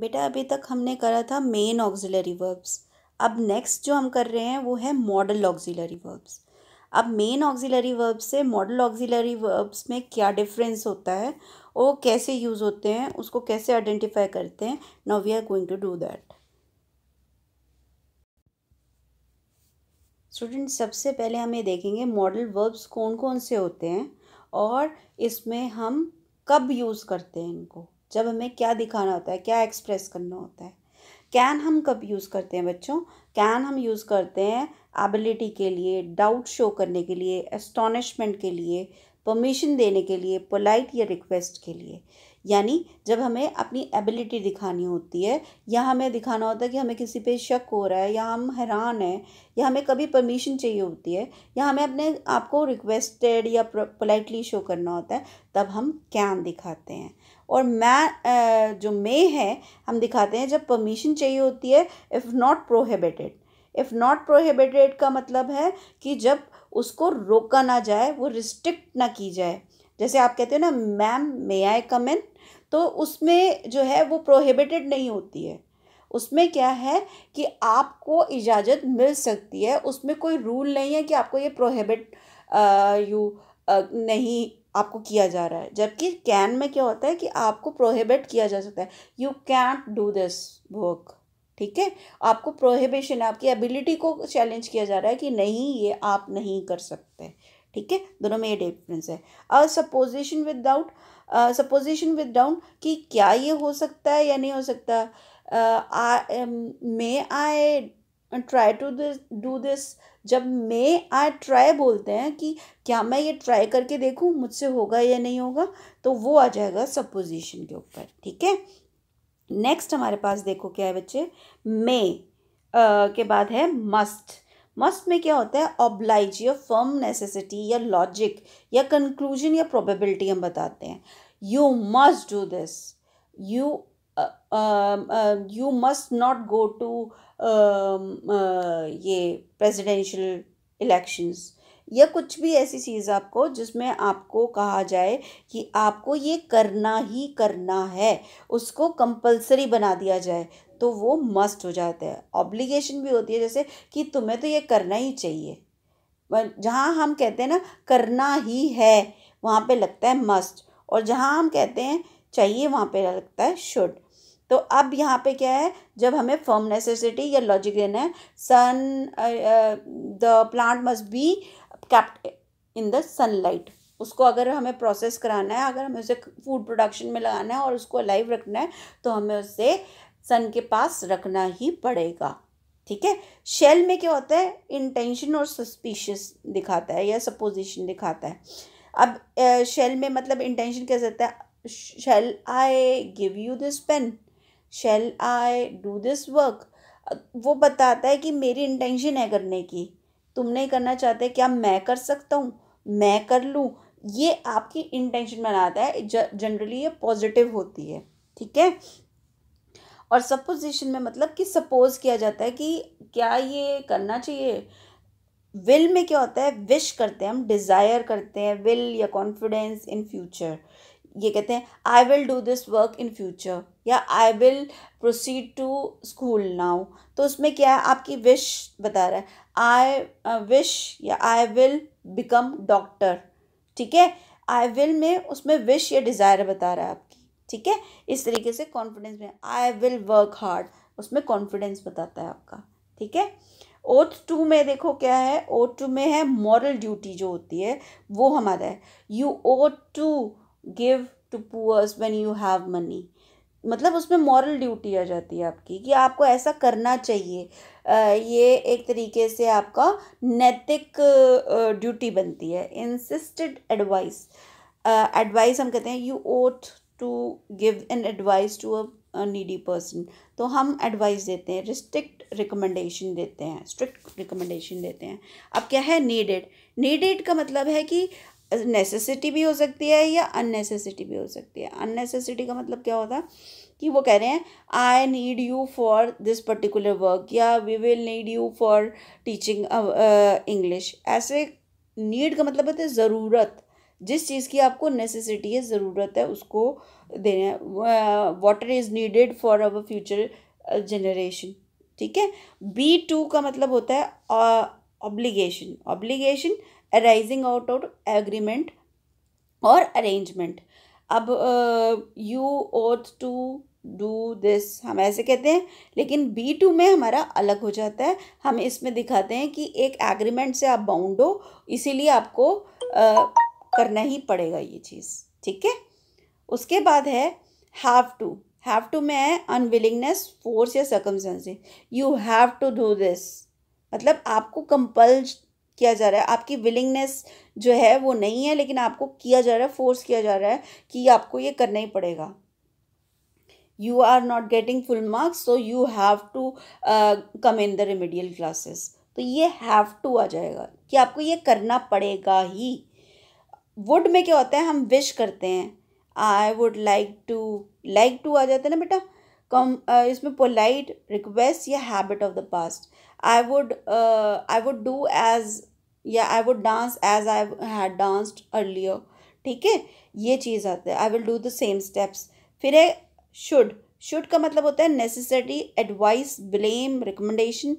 बेटा अभी तक हमने करा था मेन ऑक्सिलरी वर्ब्स अब नेक्स्ट जो हम कर रहे हैं वो है मॉडल ऑक्सिलरी वर्ब्स अब मेन ऑक्सिलरी वर्ब्स से मॉडल ऑक्सिलरी वर्ब्स में क्या डिफरेंस होता है वो कैसे यूज़ होते हैं उसको कैसे आइडेंटिफाई करते हैं now we are going to do that student सबसे पहले हम ये देखेंगे मॉडल वर्ब्स कौन कौन से होते हैं और इसमें हम कब यूज़ करते हैं इनको जब हमें क्या दिखाना होता है क्या एक्सप्रेस करना होता है कैन हम कब यूज़ करते हैं बच्चों कैन हम यूज़ करते हैं एबिलिटी के लिए डाउट शो करने के लिए एस्टोनिशमेंट के लिए परमिशन देने के लिए पोलाइट या रिक्वेस्ट के लिए यानी जब हमें अपनी एबिलिटी दिखानी होती है या हमें दिखाना होता है कि हमें किसी पे शक हो रहा है या हम हैरान हैं या हमें कभी परमिशन चाहिए होती है या हमें अपने आप को रिक्वेस्टेड या पोलाइटली शो करना होता है तब हम कैन दिखाते हैं और मैं जो मे है हम दिखाते हैं जब परमिशन चाहिए होती है if not prohibited if not prohibited का मतलब है कि जब उसको रोका ना जाए वो रिस्ट्रिक्ट ना की जाए जैसे आप कहते हो ना मैम मे आई कम इन तो उसमें जो है वो प्रोहिबिटेड नहीं होती है उसमें क्या है कि आपको इजाज़त मिल सकती है उसमें कोई रूल नहीं है कि आपको ये प्रोहिबिट यू नहीं आपको किया जा रहा है जबकि कैन में क्या होता है कि आपको प्रोहिबिट किया जा सकता है you can't do this work ठीक है आपको प्रोहिबिशन आपकी एबिलिटी को चैलेंज किया जा रहा है कि नहीं ये आप नहीं कर सकते ठीक है दोनों में ये डिफरेंस है और supposition with doubt supposition with down कि क्या ये हो सकता है या नहीं हो सकता may I try to this do this जब मे आई ट्राई बोलते हैं कि क्या मैं ये ट्राई करके देखूं मुझसे होगा या नहीं होगा तो वो आ जाएगा सपोजिशन के ऊपर ठीक है नेक्स्ट हमारे पास देखो क्या है बच्चे मे के बाद है मस्ट मस्ट में क्या होता है ऑब्लाइज या फर्म नेसेसिटी या लॉजिक या कंक्लूजन या प्रोबेबिलिटी हम बताते हैं you must do this you you must not go to ये प्रेजिडेंशल इलेक्शंस या कुछ भी ऐसी चीज़ आपको जिसमें आपको कहा जाए कि आपको ये करना ही करना है उसको कंपलसरी बना दिया जाए तो वो मस्ट हो जाते हैं ऑब्लिगेशन भी होती है जैसे कि तुम्हें तो ये करना ही चाहिए जहाँ हम कहते हैं ना करना ही है वहाँ पे लगता है मस्ट और जहाँ हम कहते हैं चाहिए वहाँ पे लगता है शुड तो अब यहाँ पे क्या है जब हमें फर्म नेसेसिटी या लॉजिक देना है sun the plant must be kept in the sunlight उसको अगर हमें प्रोसेस कराना है अगर हमें उसे फूड प्रोडक्शन में लगाना है और उसको अलाइव रखना है तो हमें उससे सन के पास रखना ही पड़ेगा ठीक है शेल में क्या होता है इंटेंशन और सस्पिशियस दिखाता है या सपोजिशन दिखाता है अब शेल में मतलब इंटेंशन क्या रहता है shall I give you this pen shall I do this work वो बताता है कि मेरी इंटेंशन है करने की तुम नहीं करना चाहते क्या मैं कर सकता हूँ मैं कर लूँ ये आपकी इंटेंशन बनाता है जनरली ये पॉजिटिव होती है ठीक है और सपोजिशन में मतलब कि सपोज किया जाता है कि क्या ये करना चाहिए विल में क्या होता है विश करते हैं हम डिज़ायर करते हैं विल या कॉन्फिडेंस इन फ्यूचर ये कहते हैं I will do this work in future या I will proceed to school now तो उसमें क्या है आपकी विश बता रहा है आई विश uh, या आई विल बिकम डॉक्टर ठीक है आई विल में उसमें विश या डिज़ायर बता रहा है आप ठीक है इस तरीके से कॉन्फिडेंस में आई विल वर्क हार्ड उसमें कॉन्फिडेंस बताता है आपका ठीक है ओथ टू में देखो क्या है ओथ टू में है मॉरल ड्यूटी जो होती है वो हमारा है you ought to give to poors when you have money मतलब उसमें मॉरल ड्यूटी आ जाती है आपकी कि आपको ऐसा करना चाहिए आ, ये एक तरीके से आपका नैतिक ड्यूटी बनती है इंसिस्टेड एडवाइस एडवाइस हम कहते हैं you ought to give an advice to a needy person तो हम एडवाइस देते हैं रिस्ट्रिक्ट रिकमेंडेशन देते हैं स्ट्रिक्ट रिकमेंडेशन देते हैं अब क्या है नीडेड नीडेड का मतलब है कि नेसेसिटी भी हो सकती है या अननेसेसिटी भी हो सकती है अननेसेसिटी का मतलब क्या होता है कि वो कह रहे हैं I need you for this particular work या we will need you for teaching English ऐसे नीड का मतलब होता है ज़रूरत जिस चीज़ की आपको नेसेसिटी है ज़रूरत है उसको देना water is needed for our future generation ठीक है बी टू का मतलब होता है obligation obligation arising out out agreement और अरेंजमेंट अब you ought to do this हम ऐसे कहते हैं लेकिन बी टू में हमारा अलग हो जाता है हम इसमें दिखाते हैं कि एक एग्रीमेंट से आप बाउंड हो इसीलिए आपको uh, करना ही पड़ेगा ये चीज़ ठीक है उसके बाद है हैव टू हैव टू में है अनविलिंगनेस फोर्स या circumstances you have to do this मतलब आपको कंपल किया जा रहा है आपकी विलिंगनेस जो है वो नहीं है लेकिन आपको किया जा रहा है फोर्स किया जा रहा है कि आपको ये करना ही पड़ेगा you are not getting full marks so you have to come in the remedial classes तो ये हैव टू आ जाएगा कि आपको ये करना पड़ेगा ही वुड में क्या होता है हम विश करते हैं I would like to like to आ जाता है ना बेटा कम इसमें पोलाइट रिक्वेस्ट या habit of the past I would I would do as या I would dance as I had danced earlier ठीक है ये चीज़ आता है I will do the same steps फिर है शुड शुड का मतलब होता है necessary advice blame recommendation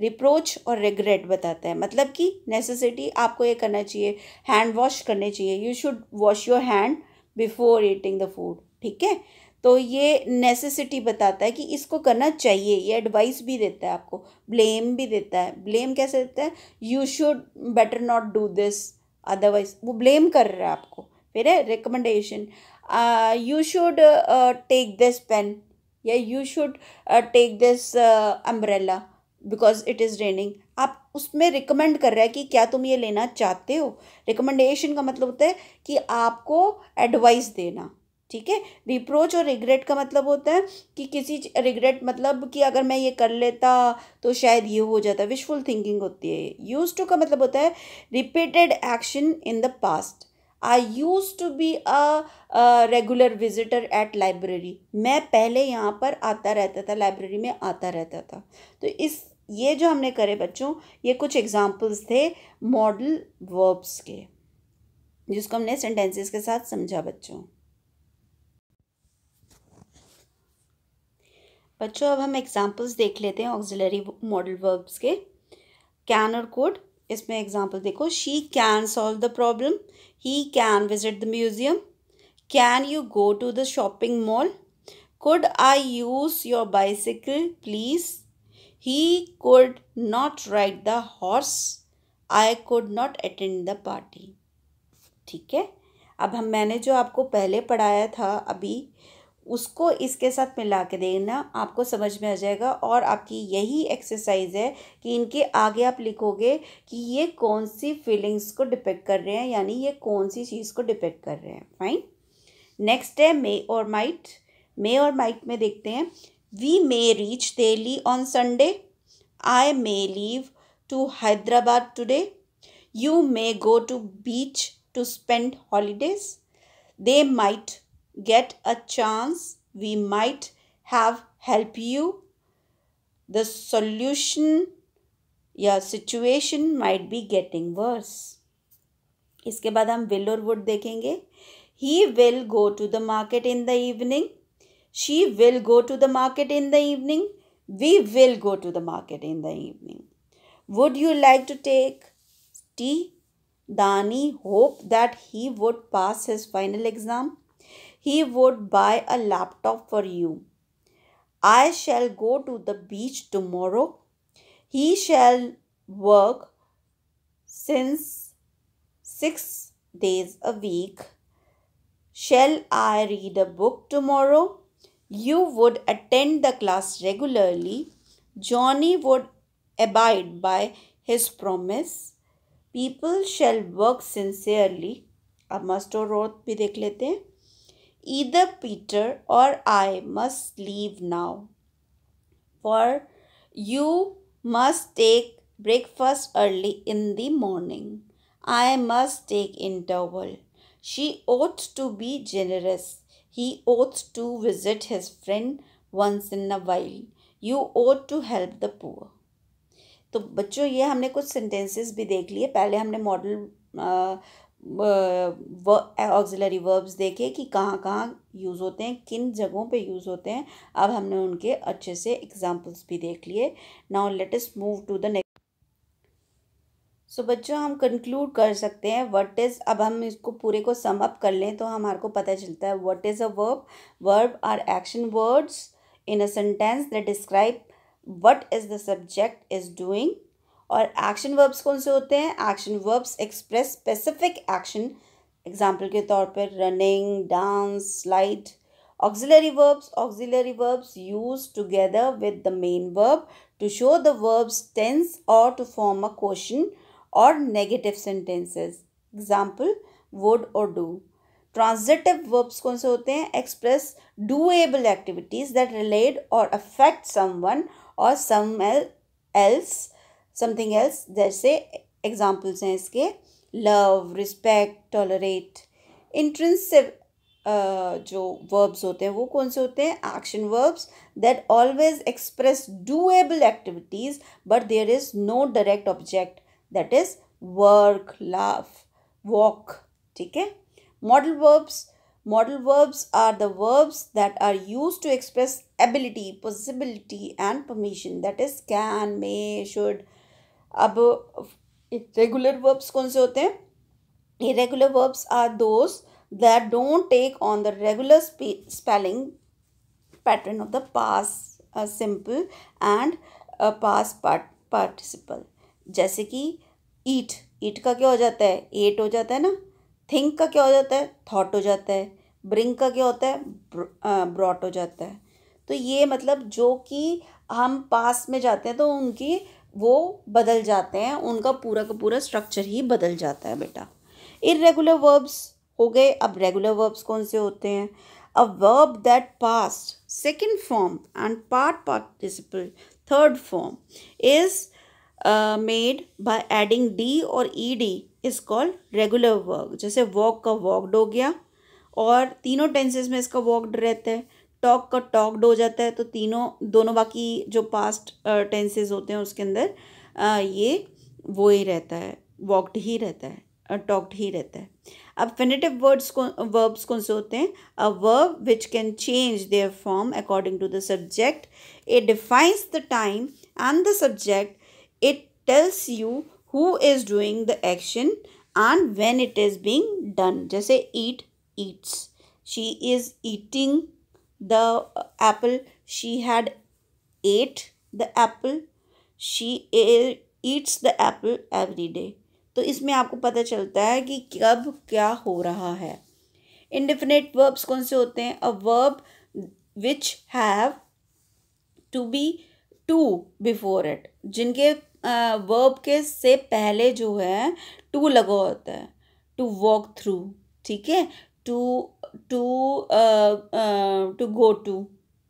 reproach और रिग्रेट बताता है मतलब कि नेसेसिटी आपको ये करना चाहिए हैंड वॉश करने चाहिए you should wash your hand before eating the food ठीक है तो ये नेसेसिटी बताता है कि इसको करना चाहिए ये एडवाइस भी देता है आपको ब्लेम भी देता है ब्लेम कैसे देता है you should better not do this otherwise वो ब्लेम कर रहा है आपको फिर है recommendation you should take this pen या you should take this umbrella because it is raining आप उसमें रिकमेंड कर रहे हैं कि क्या तुम ये लेना चाहते हो रिकमेंडेशन का मतलब होता है कि आपको एडवाइस देना ठीक है रिप्रोच और रिग्रेट का मतलब होता है कि किसी रिग्रेट मतलब कि अगर मैं ये कर लेता तो शायद ये हो जाता विशफुल थिंकिंग होती है यूज टू का मतलब होता है repeated action in the past I use to be a regular visitor at library मैं पहले यहाँ पर आता रहता था लाइब्रेरी में आता रहता था तो इस ये जो हमने करे बच्चों ये कुछ एग्जाम्पल्स थे मॉडल वर्ब्स के जिसको हमने सेंटेंसेस के साथ समझा बच्चों बच्चों अब हम एग्जाम्पल्स देख लेते हैं ऑक्सिलरी मॉडल वर्ब्स के कैन और कोड इसमें एग्जाम्पल देखो she can solve the problem he can visit the museum can you go to the shopping mall could I use your bicycle please He could not ride the horse. I could not attend the party. ठीक है अब हम मैंने जो आपको पहले पढ़ाया था अभी उसको इसके साथ मिला के देखना आपको समझ में आ जाएगा और आपकी यही एक्सरसाइज है कि इनके आगे आप लिखोगे कि ये कौन सी फीलिंग्स को डिपेक्ट कर रहे हैं यानी ये कौन सी चीज़ को डिपेक्ट कर रहे हैं फाइन नेक्स्ट है मे और माइट मे और माइट में देखते हैं We may reach Delhi on Sunday. I may leave to Hyderabad today. You may go to beach to spend holidays. They might get a chance. We might have help you. The solution, your situation might be getting worse. इसके बाद हम will और would देखेंगे he will go to the market in the evening she will go to the market in the evening. We will go to the market in the evening. Would you like to take tea? Dani hoped that he would pass his final exam. He would buy a laptop for you. I shall go to the beach tomorrow. He shall work since six days a week. Shall I read a book tomorrow? you would attend the class regularly. Johnny would abide by his promise. People shall work sincerely. अब must और ought भी either Peter or I must leave now. For you must take breakfast early in the morning. I must take interval. She ought to be generous. He ought to visit his friend once in a while. You ought to help the poor. तो बच्चों ये हमने कुछ sentences भी देख लिए पहले हमने मॉडल ऑक्जिलरी वर्ब्स देखे कि कहाँ कहाँ यूज़ होते हैं किन जगहों पे यूज़ होते हैं अब हमने उनके अच्छे से एग्जांपल्स भी देख लिए now let us move to the next so so, बच्चों हम कंक्लूड कर सकते हैं व्हाट इज़ अब हम इसको पूरे को सम अप कर लें तो हमारे को पता चलता है what is a verb verb are action words in a sentence that describe what is the subject is doing और एक्शन वर्ब्स कौन से होते हैं action verbs express specific action example के तौर पर running dance slide auxiliary verbs auxiliary verbs use together with the main verb to show the verbs tense और to form a question और नेगेटिव सेंटेंसेस एग्जाम्पल वुड और do transitive verbs कौन से होते हैं express doable activities that relate और affect someone और some else something else जैसे एग्जाम्पल्स हैं इसके लव रिस्पेक्ट टॉलरेट इंट्रेंसिव जो वर्ब्स होते हैं वो कौन से होते हैं action verbs that always express doable activities but there is no direct object that is work, laugh, walk. Okay. model verbs model verbs are the verbs that are used to express ability possibility and permission that is can may should Ab regular verbs कौन से होते हैं irregular verbs are those that don't take on the regular spe spelling pattern of the past uh, simple and uh, past part participle जैसे कि ईट ईट का क्या हो जाता है एट हो जाता है ना थिंक का क्या हो जाता है थॉट हो जाता है ब्रिंक का क्या होता है ब्रॉट हो जाता है तो ये मतलब जो कि हम पास में जाते हैं तो उनकी वो बदल जाते हैं उनका पूरा का पूरा स्ट्रक्चर ही बदल जाता है बेटा इरेगुलर वर्ब्स हो गए अब रेगुलर वर्ब्स कौन से होते हैं a verb that past second form and part participle third form is made by adding D और E D is called regular verb जैसे वॉक का वॉकड हो गया और तीनों टेंसेज में इसका वॉकड रहता है टॉक का टॉकड हो जाता है तो तीनों दोनों बाकी जो पास्ट टेंसेज uh, होते हैं उसके अंदर uh, ये वो ही रहता है वॉकड ही रहता है टॉक्ड uh, ही रहता है अब फिनेटिव वर्ड्स को वर्ब्स कौन से होते हैं a verb which can change their form according to the subject it defines the time and the subject it tells you who is doing the action and when it is being done जैसे eat eats she is eating the apple she had ate the apple she eats the apple every day तो इसमें आपको पता चलता है कि कब क्या हो रहा है इनडिफिनेट वर्ब्स कौन से होते हैं a verb which have to be to before it जिनके वर्ब के से पहले जो है टू लगा होता है टू वॉक थ्रू ठीक है to to to go to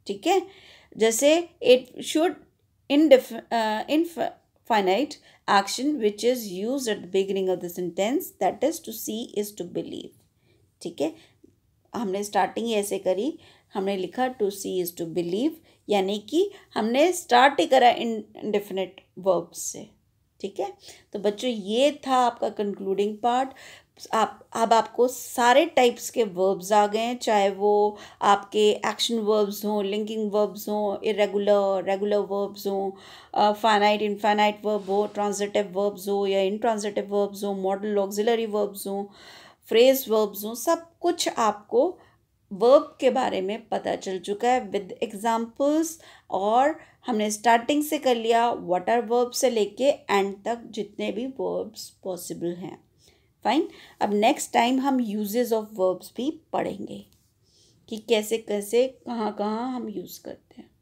ठीक है जैसे इट शुड इन डिफ infinite action which is use at the beginning of the sentence that is to see is to believe ठीक है हमने स्टार्टिंग ऐसे करी हमने लिखा to see is to believe यानी कि हमने स्टार्ट ही करा इन डिफिनेट वर्ब से ठीक है तो बच्चों ये था आपका कंक्लूडिंग पार्ट आप अब आपको सारे टाइप्स के वर्ब्स आ गए हैं चाहे वो आपके एक्शन वर्ब्स हों लिंकिंग वर्ब्स हों इरेगुलर रेगुलर वर्ब्स हों फाइनाइट इनफाइनाइट वर्ब हो ट्रांजिटिव वर्ब्स हो या इनट्रांजिटिव वर्ब्स हों मॉडल ऑक्जिलरी वर्ब्स हों फ्रेज वर्ब्स हों सब कुछ आपको वर्ब के बारे में पता चल चुका है विद एग्जाम्पल्स और हमने स्टार्टिंग से कर लिया वाटर वर्ब से लेके एंड तक जितने भी वर्ब्स पॉसिबल हैं फाइन अब नेक्स्ट टाइम हम यूजेज ऑफ वर्ब्स भी पढ़ेंगे कि कैसे कैसे कहाँ कहाँ हम यूज़ करते हैं